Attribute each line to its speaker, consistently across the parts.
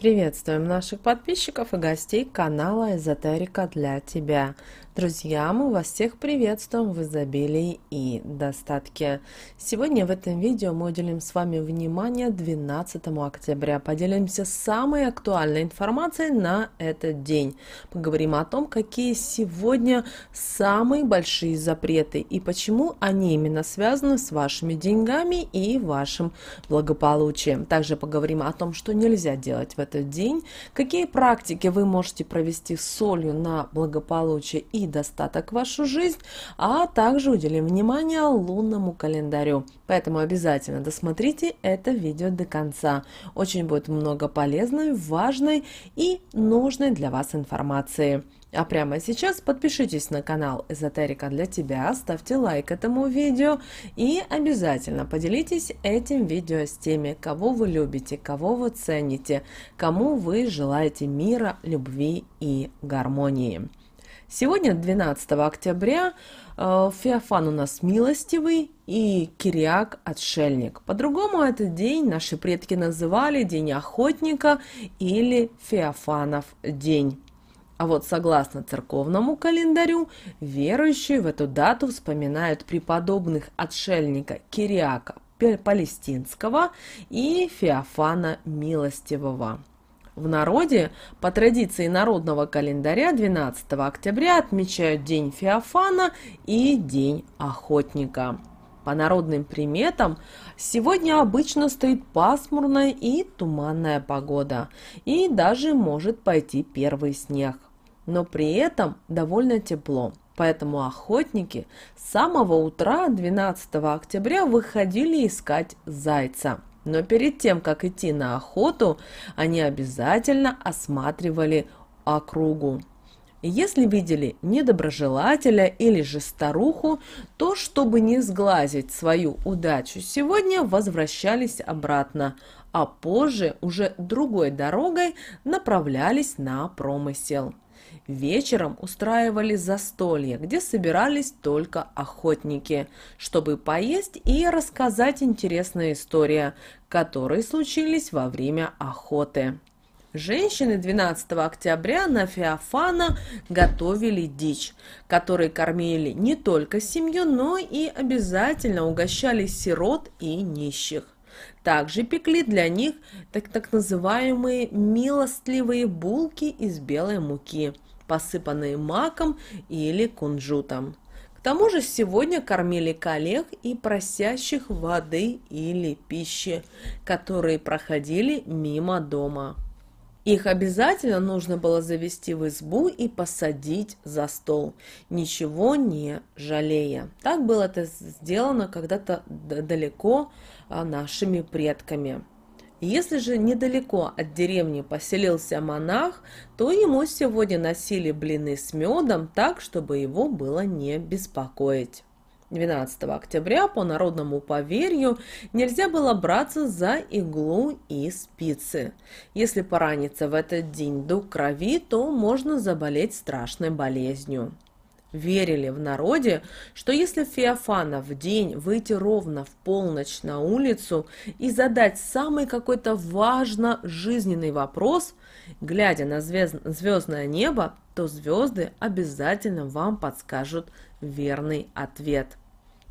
Speaker 1: Приветствуем наших подписчиков и гостей канала Эзотерика для тебя. Друзья, мы вас всех приветствуем в изобилии и достатке. Сегодня в этом видео мы уделим с вами внимание 12 октября. Поделимся самой актуальной информацией на этот день. Поговорим о том, какие сегодня самые большие запреты и почему они именно связаны с вашими деньгами и вашим благополучием. Также поговорим о том, что нельзя делать в этот день, какие практики вы можете провести с солью на благополучие и достаток в вашу жизнь, а также уделим внимание лунному календарю. Поэтому обязательно досмотрите это видео до конца. Очень будет много полезной, важной и нужной для вас информации. А прямо сейчас подпишитесь на канал Эзотерика для тебя, ставьте лайк этому видео и обязательно поделитесь этим видео с теми, кого вы любите, кого вы цените, кому вы желаете мира, любви и гармонии. Сегодня, 12 октября, э, Феофан у нас милостивый и Кириак – отшельник. По-другому этот день наши предки называли День охотника или Феофанов день. А вот согласно церковному календарю, верующие в эту дату вспоминают преподобных отшельника Кириака Палестинского и Феофана Милостивого. В народе по традиции народного календаря 12 октября отмечают День Феофана и День Охотника. По народным приметам, сегодня обычно стоит пасмурная и туманная погода, и даже может пойти первый снег но при этом довольно тепло. Поэтому охотники с самого утра 12 октября выходили искать зайца. Но перед тем, как идти на охоту, они обязательно осматривали округу. Если видели недоброжелателя или же старуху, то, чтобы не сглазить свою удачу, сегодня возвращались обратно, а позже уже другой дорогой направлялись на промысел. Вечером устраивали застолье, где собирались только охотники, чтобы поесть и рассказать интересные истории, которые случились во время охоты. Женщины 12 октября на Феофана готовили дичь, которой кормили не только семью, но и обязательно угощали сирот и нищих. Также пекли для них так, так называемые милостливые булки из белой муки – посыпанные маком или кунжутом. К тому же сегодня кормили коллег и просящих воды или пищи, которые проходили мимо дома. Их обязательно нужно было завести в избу и посадить за стол, ничего не жалея. Так было это сделано когда-то далеко а, нашими предками. Если же недалеко от деревни поселился монах, то ему сегодня носили блины с медом так, чтобы его было не беспокоить. 12 октября по народному поверью нельзя было браться за иглу и спицы. Если пораниться в этот день до крови, то можно заболеть страшной болезнью. Верили в народе, что если Феофана в день выйти ровно в полночь на улицу и задать самый какой-то важно жизненный вопрос, глядя на звезд... звездное небо, то звезды обязательно вам подскажут верный ответ.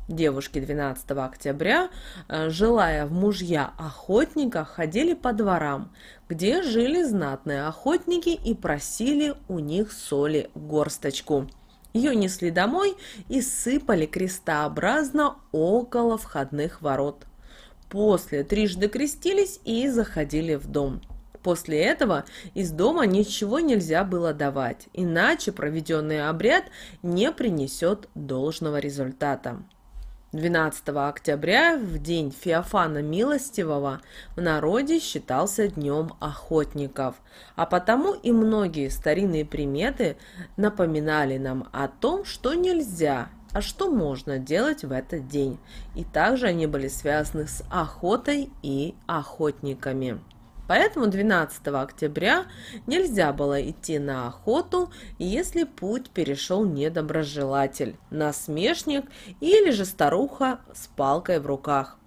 Speaker 1: Девушки 12 октября, э, желая в мужья охотника, ходили по дворам, где жили знатные охотники и просили у них соли горсточку. Ее несли домой и сыпали крестообразно около входных ворот. После трижды крестились и заходили в дом. После этого из дома ничего нельзя было давать, иначе проведенный обряд не принесет должного результата. 12 октября, в день Феофана Милостивого, в народе считался днем охотников, а потому и многие старинные приметы напоминали нам о том, что нельзя а что можно делать в этот день. И также они были связаны с охотой и охотниками. Поэтому 12 октября нельзя было идти на охоту, если путь перешел недоброжелатель, насмешник или же старуха с палкой в руках.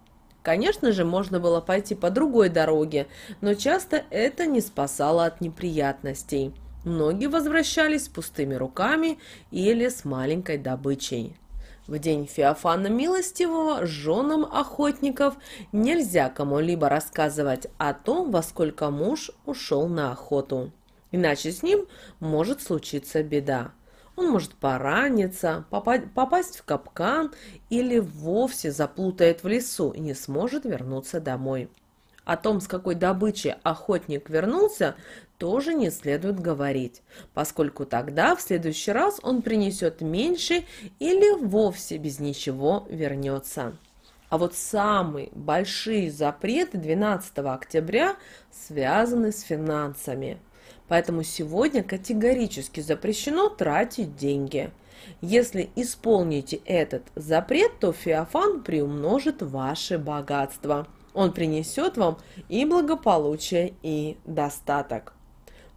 Speaker 1: Конечно же, можно было пойти по другой дороге, но часто это не спасало от неприятностей. Многие возвращались с пустыми руками или с маленькой добычей. В день Феофана Милостивого женам охотников нельзя кому-либо рассказывать о том, во сколько муж ушел на охоту. Иначе с ним может случиться беда. Он может пораниться, попасть в капкан или вовсе заплутает в лесу и не сможет вернуться домой. О том, с какой добычи охотник вернулся, тоже не следует говорить, поскольку тогда в следующий раз он принесет меньше или вовсе без ничего вернется. А вот самые большие запреты 12 октября связаны с финансами. Поэтому сегодня категорически запрещено тратить деньги. Если исполните этот запрет, то Феофан приумножит ваше богатство. Он принесет вам и благополучие, и достаток.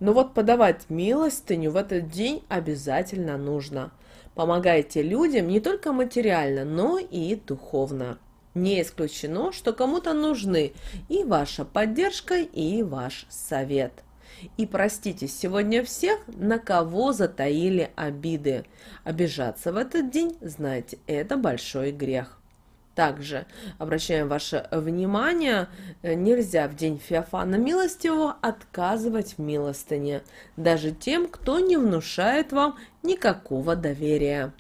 Speaker 1: Но вот подавать милостыню в этот день обязательно нужно. Помогайте людям не только материально, но и духовно. Не исключено, что кому-то нужны и ваша поддержка, и ваш совет. И простите сегодня всех, на кого затаили обиды. Обижаться в этот день, знаете, это большой грех. Также обращаем ваше внимание, э, нельзя в день Феофана Милостивого отказывать в милостыне, даже тем, кто не внушает вам никакого доверия.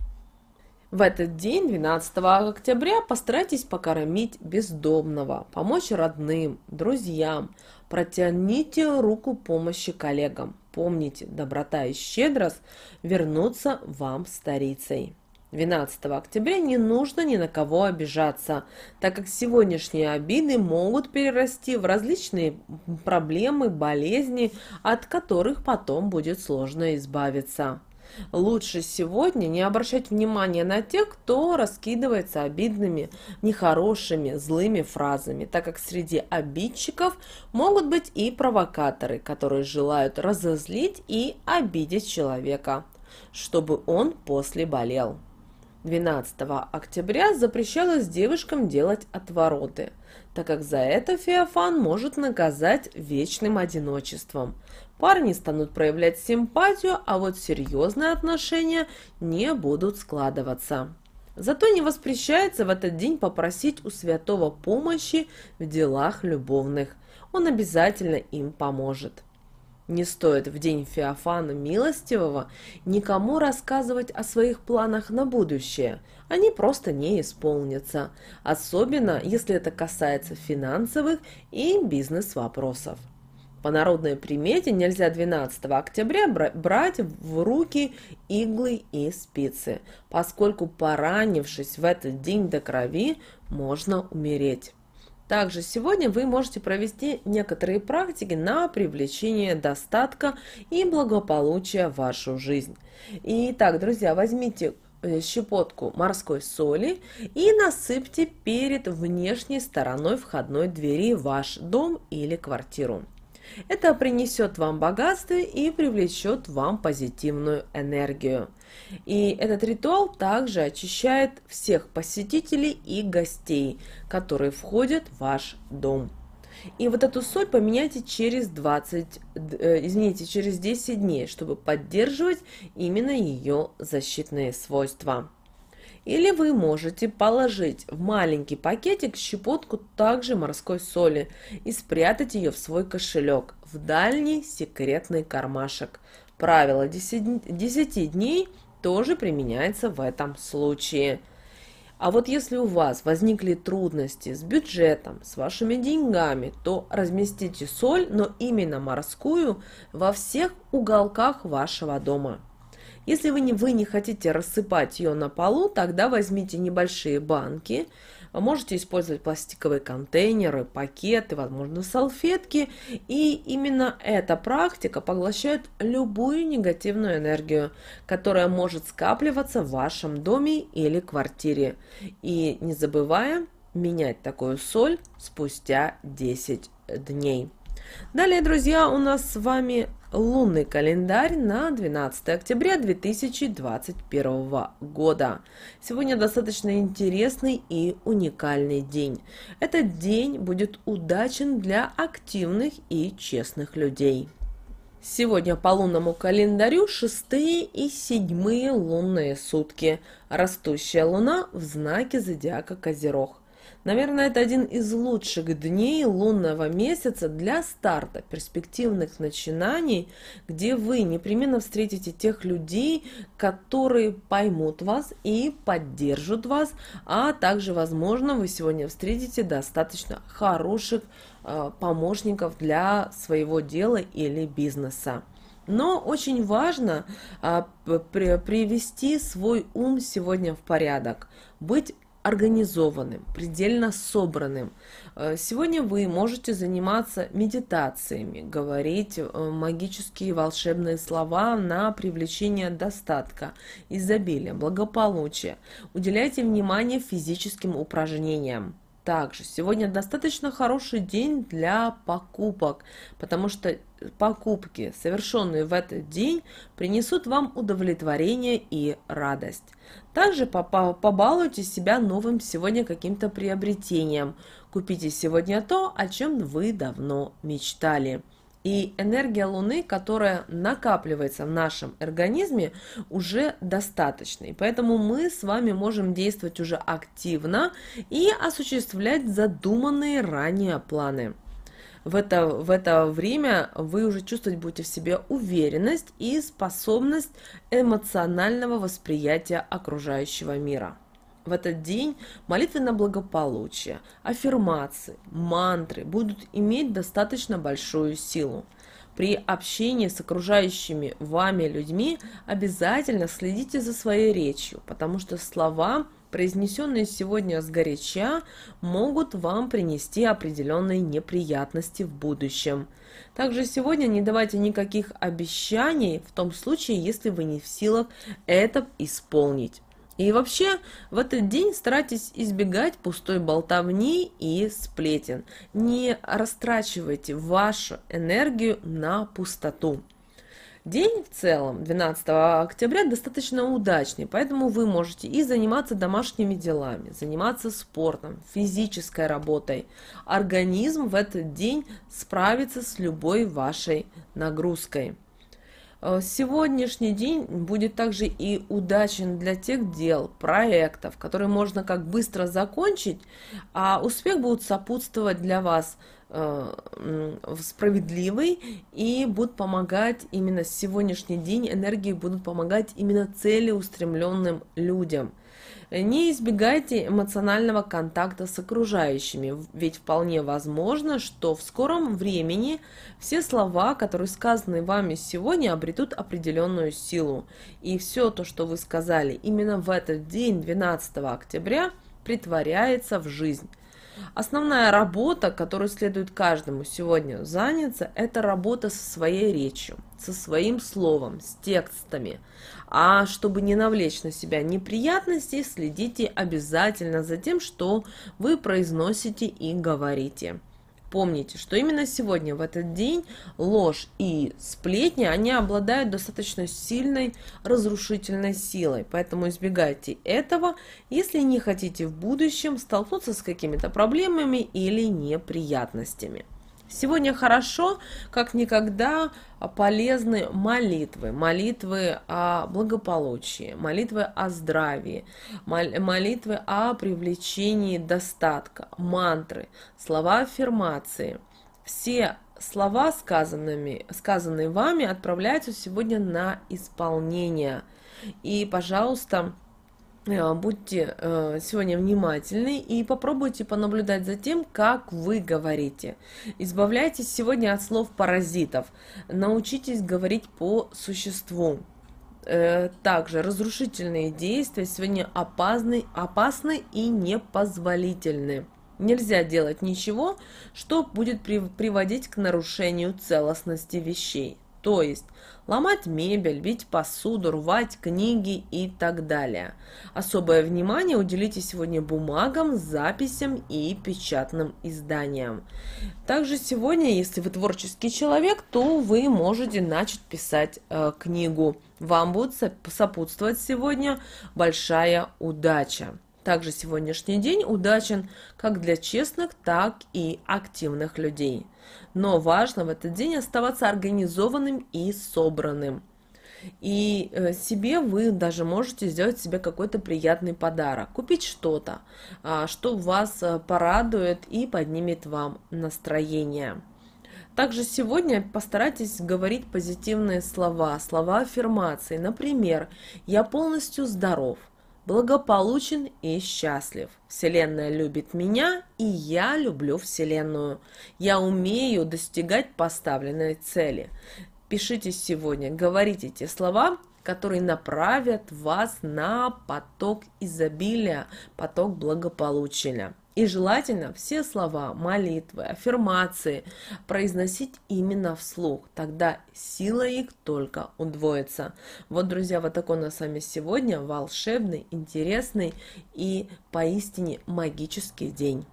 Speaker 1: В этот день, 12 октября, постарайтесь покормить бездомного, помочь родным, друзьям, протяните руку помощи коллегам. Помните, доброта и щедрость вернутся вам старицей. 12 октября не нужно ни на кого обижаться, так как сегодняшние обиды могут перерасти в различные проблемы, болезни, от которых потом будет сложно избавиться. Лучше сегодня не обращать внимания на тех, кто раскидывается обидными, нехорошими, злыми фразами, так как среди обидчиков могут быть и провокаторы, которые желают разозлить и обидеть человека, чтобы он после болел. 12 октября запрещалось девушкам делать отвороты, так как за это Феофан может наказать вечным одиночеством. Парни станут проявлять симпатию, а вот серьезные отношения не будут складываться. Зато не воспрещается в этот день попросить у святого помощи в делах любовных. Он обязательно им поможет. Не стоит в день Феофана Милостивого никому рассказывать о своих планах на будущее, они просто не исполнятся, особенно если это касается финансовых и бизнес-вопросов. По народной примете нельзя 12 октября брать в руки иглы и спицы, поскольку поранившись в этот день до крови, можно умереть. Также сегодня вы можете провести некоторые практики на привлечение достатка и благополучия в вашу жизнь. Итак, друзья, возьмите э, щепотку морской соли и насыпьте перед внешней стороной входной двери ваш дом или квартиру. Это принесет вам богатство и привлечет вам позитивную энергию. И этот ритуал также очищает всех посетителей и гостей, которые входят в ваш дом. И вот эту соль поменяйте через 20, э, извините, через 10 дней, чтобы поддерживать именно ее защитные свойства. Или вы можете положить в маленький пакетик щепотку также морской соли и спрятать ее в свой кошелек, в дальний секретный кармашек. Правило 10, 10 дней тоже применяется в этом случае. А вот если у вас возникли трудности с бюджетом, с вашими деньгами, то разместите соль, но именно морскую, во всех уголках вашего дома. Если вы не, вы не хотите рассыпать ее на полу, тогда возьмите небольшие банки, можете использовать пластиковые контейнеры, пакеты, возможно, салфетки. И именно эта практика поглощает любую негативную энергию, которая может скапливаться в вашем доме или квартире. И не забывая менять такую соль спустя 10 дней. Далее, друзья, у нас с вами лунный календарь на 12 октября 2021 года. Сегодня достаточно интересный и уникальный день. Этот день будет удачен для активных и честных людей. Сегодня по лунному календарю шестые и седьмые лунные сутки. Растущая луна в знаке зодиака Козерог. Наверное, это один из лучших дней лунного месяца для старта перспективных начинаний, где вы непременно встретите тех людей, которые поймут вас и поддержат вас, а также, возможно, вы сегодня встретите достаточно хороших э, помощников для своего дела или бизнеса. Но очень важно а, при, привести свой ум сегодня в порядок, быть организованным, предельно собранным. Э, сегодня вы можете заниматься медитациями, говорить э, магические волшебные слова на привлечение достатка, изобилия, благополучия. Уделяйте внимание физическим упражнениям также. Сегодня достаточно хороший день для покупок, потому что покупки, совершенные в этот день, принесут вам удовлетворение и радость. Также побалуйте себя новым сегодня каким-то приобретением. Купите сегодня то, о чем вы давно мечтали. И энергия Луны, которая накапливается в нашем организме, уже достаточно. поэтому мы с вами можем действовать уже активно и осуществлять задуманные ранее планы в это, в это время вы уже чувствовать будете в себе уверенность и способность эмоционального восприятия окружающего мира в этот день молитвы на благополучие, аффирмации, мантры будут иметь достаточно большую силу. При общении с окружающими вами людьми обязательно следите за своей речью, потому что слова, произнесенные сегодня с сгоряча, могут вам принести определенные неприятности в будущем. Также сегодня не давайте никаких обещаний в том случае, если вы не в силах это исполнить. И вообще, в этот день старайтесь избегать пустой болтовни и сплетен. Не растрачивайте вашу энергию на пустоту. День в целом, 12 октября, достаточно удачный, поэтому вы можете и заниматься домашними делами, заниматься спортом, физической работой. Организм в этот день справится с любой вашей нагрузкой. Э, сегодняшний день будет также и удачен для тех дел, проектов, которые можно как быстро закончить, а успех будет сопутствовать для вас э, справедливый и будут помогать именно сегодняшний день, энергии будут помогать именно целеустремленным людям – Э, не избегайте эмоционального контакта с окружающими, ведь вполне возможно, что в скором времени все слова, которые сказаны вами сегодня, обретут определенную силу. И все то, что вы сказали именно в этот день, 12 октября, притворяется в жизнь. Основная работа, которую следует каждому сегодня заняться, это работа со своей речью, со своим словом, с текстами. А чтобы не навлечь на себя неприятности, следите обязательно за тем, что вы произносите и говорите помните, что именно сегодня, в этот день, ложь и сплетни, они обладают достаточно сильной разрушительной силой. Поэтому избегайте этого, если не хотите в будущем столкнуться с какими-то проблемами или неприятностями. Сегодня хорошо, как никогда, а, полезны молитвы. Молитвы о благополучии, молитвы о здравии, молитвы о привлечении достатка, мантры, слова аффирмации. Все слова, сказанными, сказанные вами, отправляются сегодня на исполнение. И, пожалуйста, Э, будьте э, сегодня внимательны и попробуйте понаблюдать за тем, как вы говорите. Избавляйтесь сегодня от слов паразитов. Научитесь говорить по существу. Э, также разрушительные действия сегодня опасны, опасны и непозволительны. Нельзя делать ничего, что будет приводить к нарушению целостности вещей то есть ломать мебель, бить посуду, рвать книги и так далее. Особое внимание уделите сегодня бумагам, записям и печатным изданиям. Также сегодня, если вы творческий человек, то вы можете начать писать э, книгу. Вам будет сопутствовать сегодня большая удача. Также сегодняшний день удачен как для честных, так и активных людей. Но важно в этот день оставаться организованным и собранным. И э, себе вы даже можете сделать себе какой-то приятный подарок, купить что-то, а, что вас э, порадует и поднимет вам настроение. Также сегодня постарайтесь говорить позитивные слова, слова аффирмации. Например, «Я полностью здоров», благополучен и счастлив. Вселенная любит меня, и я люблю Вселенную. Я умею достигать поставленной цели. Пишите сегодня, говорите те слова, которые направят вас на поток изобилия, поток благополучия. И желательно все слова, молитвы, аффирмации произносить именно вслух. Тогда сила их только удвоится. Вот, друзья, вот такой у нас с вами сегодня волшебный, интересный и поистине магический день.